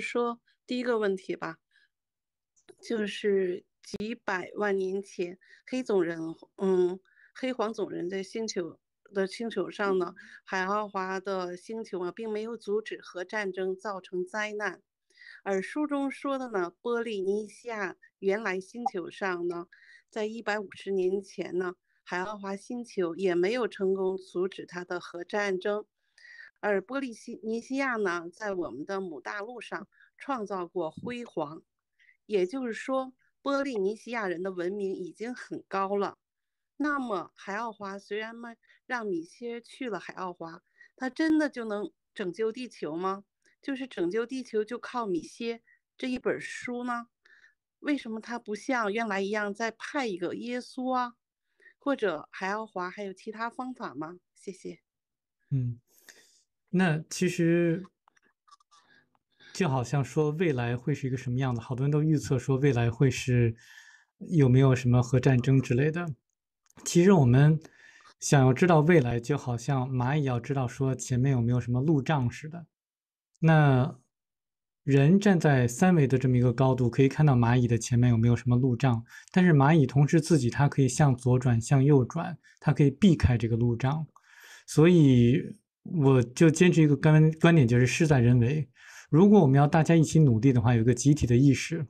说第一个问题吧，就是几百万年前黑种人，嗯，黑黄种人在星球的星球上呢，海奥华的星球啊，并没有阻止核战争造成灾难，而书中说的呢，波利尼西亚原来星球上呢，在一百五十年前呢，海奥华星球也没有成功阻止它的核战争。而波利尼西亚呢，在我们的母大陆上创造过辉煌，也就是说，波利尼西亚人的文明已经很高了。那么，海奥华虽然呢让米歇去了海奥华，他真的就能拯救地球吗？就是拯救地球就靠米歇这一本书吗？为什么他不像原来一样再派一个耶稣啊？或者海奥华还有其他方法吗？谢谢。嗯。那其实，就好像说未来会是一个什么样子，好多人都预测说未来会是有没有什么核战争之类的。其实我们想要知道未来，就好像蚂蚁要知道说前面有没有什么路障似的。那人站在三维的这么一个高度，可以看到蚂蚁的前面有没有什么路障，但是蚂蚁同时自己它可以向左转向右转，它可以避开这个路障，所以。我就坚持一个观观点，就是事在人为。如果我们要大家一起努力的话，有个集体的意识，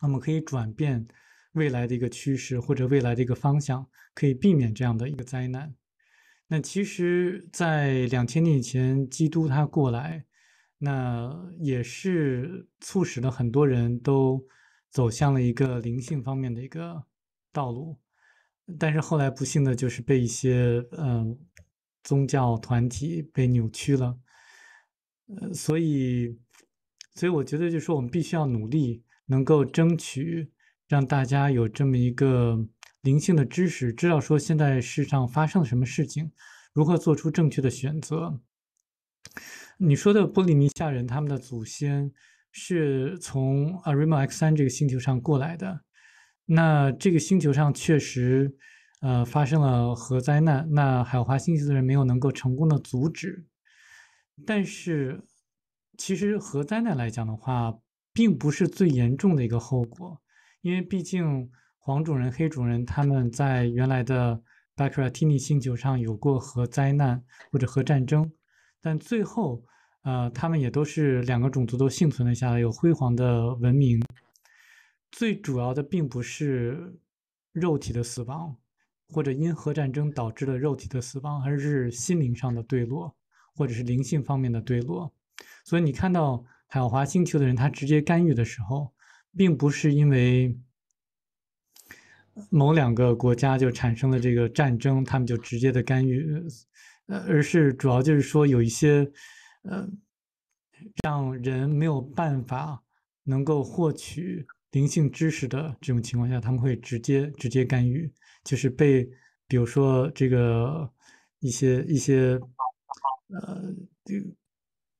那么可以转变未来的一个趋势，或者未来的一个方向，可以避免这样的一个灾难。那其实，在两千年以前，基督他过来，那也是促使了很多人都走向了一个灵性方面的一个道路。但是后来不幸的就是被一些嗯。宗教团体被扭曲了，呃，所以，所以我觉得，就是说，我们必须要努力，能够争取让大家有这么一个灵性的知识，知道说现在世上发生了什么事情，如何做出正确的选择。你说的波利尼西亚人，他们的祖先是从阿瑞 a X 三这个星球上过来的，那这个星球上确实。呃，发生了核灾难，那海华信息的人没有能够成功的阻止。但是，其实核灾难来讲的话，并不是最严重的一个后果，因为毕竟黄种人、黑种人他们在原来的 Bakeratini 星球上有过核灾难或者核战争，但最后，呃，他们也都是两个种族都幸存了下来，有辉煌的文明。最主要的并不是肉体的死亡。或者因核战争导致了肉体的死亡，而是心灵上的坠落，或者是灵性方面的坠落。所以你看到海华星球的人，他直接干预的时候，并不是因为某两个国家就产生了这个战争，他们就直接的干预，呃，而是主要就是说有一些呃，让人没有办法能够获取。灵性知识的这种情况下，他们会直接直接干预，就是被比如说这个一些一些呃，这个、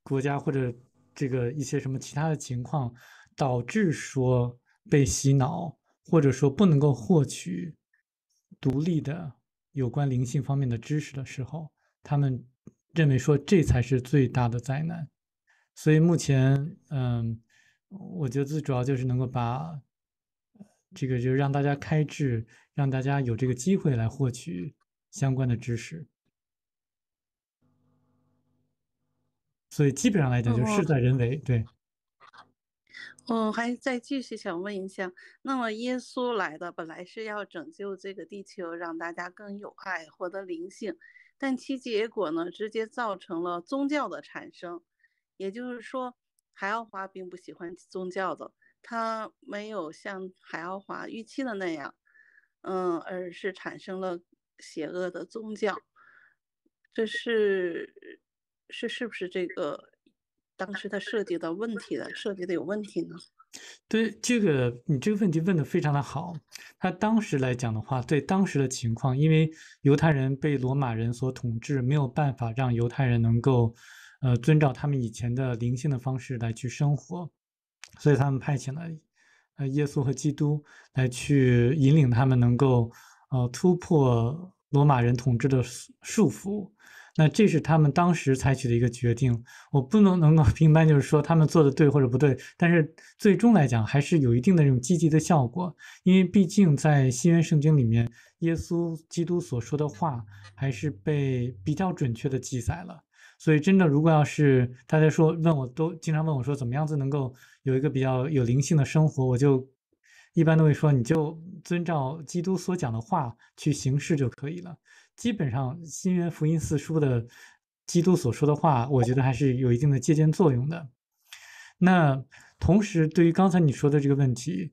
国家或者这个一些什么其他的情况导致说被洗脑，或者说不能够获取独立的有关灵性方面的知识的时候，他们认为说这才是最大的灾难，所以目前嗯。我觉得最主要就是能够把，这个就是让大家开智，让大家有这个机会来获取相关的知识，所以基本上来讲就事在人为，对。我还再继续想问一下，那么耶稣来的本来是要拯救这个地球，让大家更有爱，获得灵性，但其结果呢，直接造成了宗教的产生，也就是说。海奥华并不喜欢宗教的，他没有像海奥华预期的那样，嗯，而是产生了邪恶的宗教。这是是是不是这个当时他涉及到问题的，涉及的有问题呢？对这个，你这个问题问的非常的好。他当时来讲的话，对当时的情况，因为犹太人被罗马人所统治，没有办法让犹太人能够。呃，遵照他们以前的灵性的方式来去生活，所以他们派遣了，呃，耶稣和基督来去引领他们，能够呃突破罗马人统治的束缚。那这是他们当时采取的一个决定。我不能能够评判，就是说他们做的对或者不对，但是最终来讲还是有一定的这种积极的效果。因为毕竟在新约圣经里面，耶稣基督所说的话还是被比较准确的记载了。所以，真的，如果要是大家说问我都经常问我说怎么样子能够有一个比较有灵性的生活，我就一般都会说你就遵照基督所讲的话去行事就可以了。基本上《新约福音四书》的基督所说的话，我觉得还是有一定的借鉴作用的。那同时，对于刚才你说的这个问题，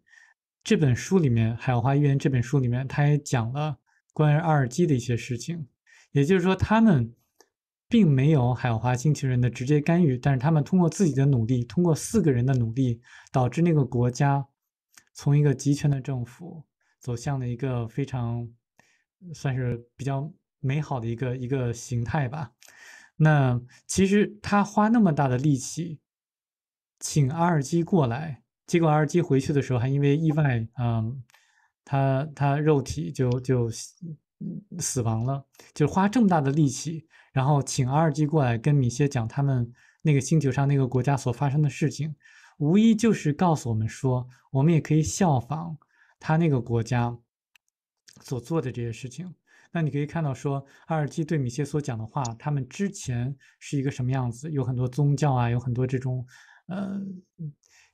这本书里面《海华预言》这本书里面，他也讲了关于阿尔基的一些事情，也就是说他们。并没有海华星球人的直接干预，但是他们通过自己的努力，通过四个人的努力，导致那个国家从一个集权的政府走向了一个非常算是比较美好的一个一个形态吧。那其实他花那么大的力气请阿尔基过来，结果阿尔基回去的时候还因为意外，嗯，他他肉体就就。死亡了，就是花这么大的力气，然后请阿尔基过来跟米歇讲他们那个星球上那个国家所发生的事情，无疑就是告诉我们说，我们也可以效仿他那个国家所做的这些事情。那你可以看到说，阿尔基对米歇所讲的话，他们之前是一个什么样子？有很多宗教啊，有很多这种，呃。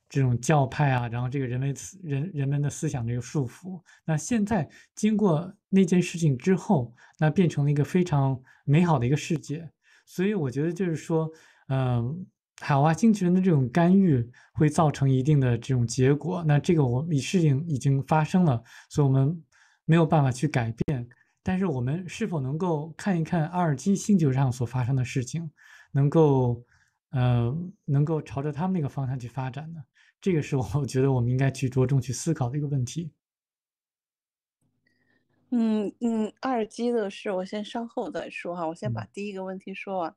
这种教派啊，然后这个人为人人们的思想的一个束缚。那现在经过那件事情之后，那变成了一个非常美好的一个世界。所以我觉得就是说，嗯，海娃星群人的这种干预会造成一定的这种结果。那这个我们事情已经发生了，所以我们没有办法去改变。但是我们是否能够看一看阿尔基星球上所发生的事情，能够，呃，能够朝着他们那个方向去发展呢？这个是 我觉得我们应该去着重去思考的一个问题。嗯嗯，二基的事我先稍后再说哈，我先把第一个问题说完。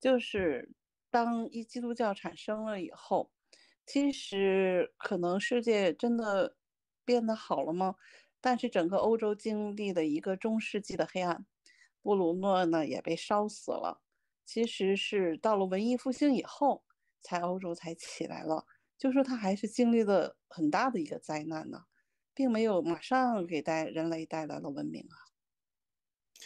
就是当一基督教产生了以后，其实可能世界真的变得好了吗？但是整个欧洲经历的一个中世纪的黑暗，布鲁诺呢也被烧死了。其实是到了文艺复兴以后，才欧洲才起来了。就说他还是经历了很大的一个灾难呢，并没有马上给带人类带来了文明啊。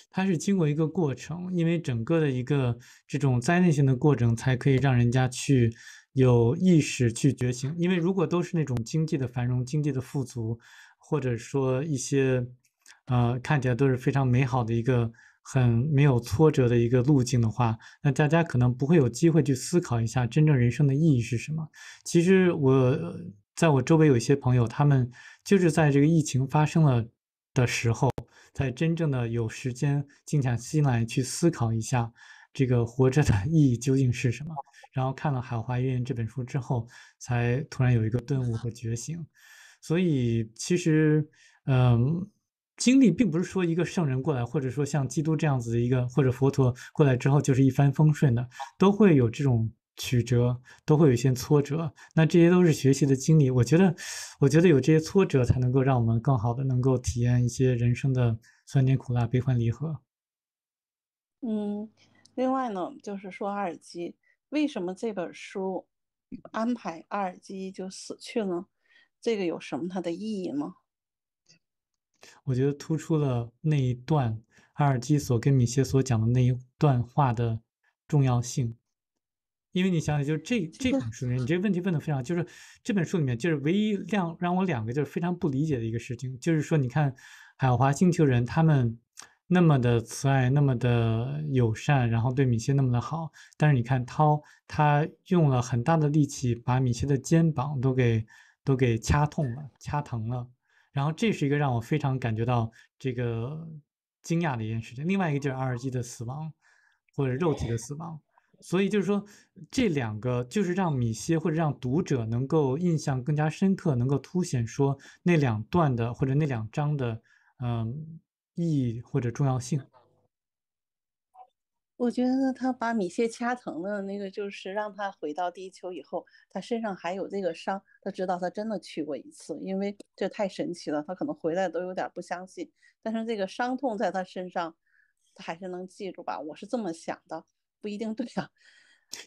他是经过一个过程，因为整个的一个这种灾难性的过程，才可以让人家去有意识去觉醒。因为如果都是那种经济的繁荣、经济的富足，或者说一些。呃，看起来都是非常美好的一个很没有挫折的一个路径的话，那大家可能不会有机会去思考一下真正人生的意义是什么。其实我在我周围有一些朋友，他们就是在这个疫情发生了的时候，才真正的有时间静下心来去思考一下这个活着的意义究竟是什么。然后看了《海华院》这本书之后，才突然有一个顿悟和觉醒。所以其实，嗯。经历并不是说一个圣人过来，或者说像基督这样子的一个，或者佛陀过来之后就是一帆风顺的，都会有这种曲折，都会有一些挫折。那这些都是学习的经历。我觉得，我觉得有这些挫折，才能够让我们更好的能够体验一些人生的酸甜苦辣、悲欢离合。嗯，另外呢，就是说阿尔基，为什么这本书安排阿尔基就死去呢？这个有什么它的意义吗？我觉得突出了那一段阿尔基所跟米歇所讲的那一段话的重要性，因为你想想，就是这这本书里面，你这问题问的非常，就是这本书里面就是唯一让让我两个就是非常不理解的一个事情，就是说，你看海华星球人他们那么的慈爱，那么的友善，然后对米歇那么的好，但是你看涛他用了很大的力气，把米歇的肩膀都给都给掐痛了，掐疼了。然后这是一个让我非常感觉到这个惊讶的一件事情。另外一个就是阿尔的死亡，或者肉体的死亡。所以就是说，这两个就是让米歇或者让读者能够印象更加深刻，能够凸显说那两段的或者那两章的，嗯，意义或者重要性。我觉得他把米歇掐疼的那个就是让他回到地球以后，他身上还有这个伤，他知道他真的去过一次，因为这太神奇了，他可能回来都有点不相信。但是这个伤痛在他身上，他还是能记住吧？我是这么想的，不一定对啊。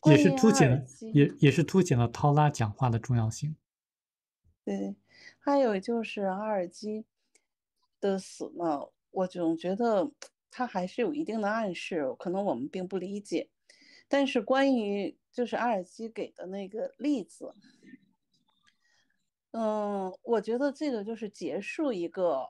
也是凸显了，也也是凸显了涛拉讲话的重要性。对，还有就是阿尔基的死呢，我总觉得。他还是有一定的暗示，可能我们并不理解。但是关于就是阿尔基给的那个例子，嗯，我觉得这个就是结束一个，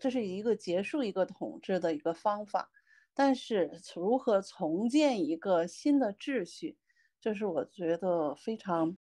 这是一个结束一个统治的一个方法。但是如何重建一个新的秩序，这是我觉得非常。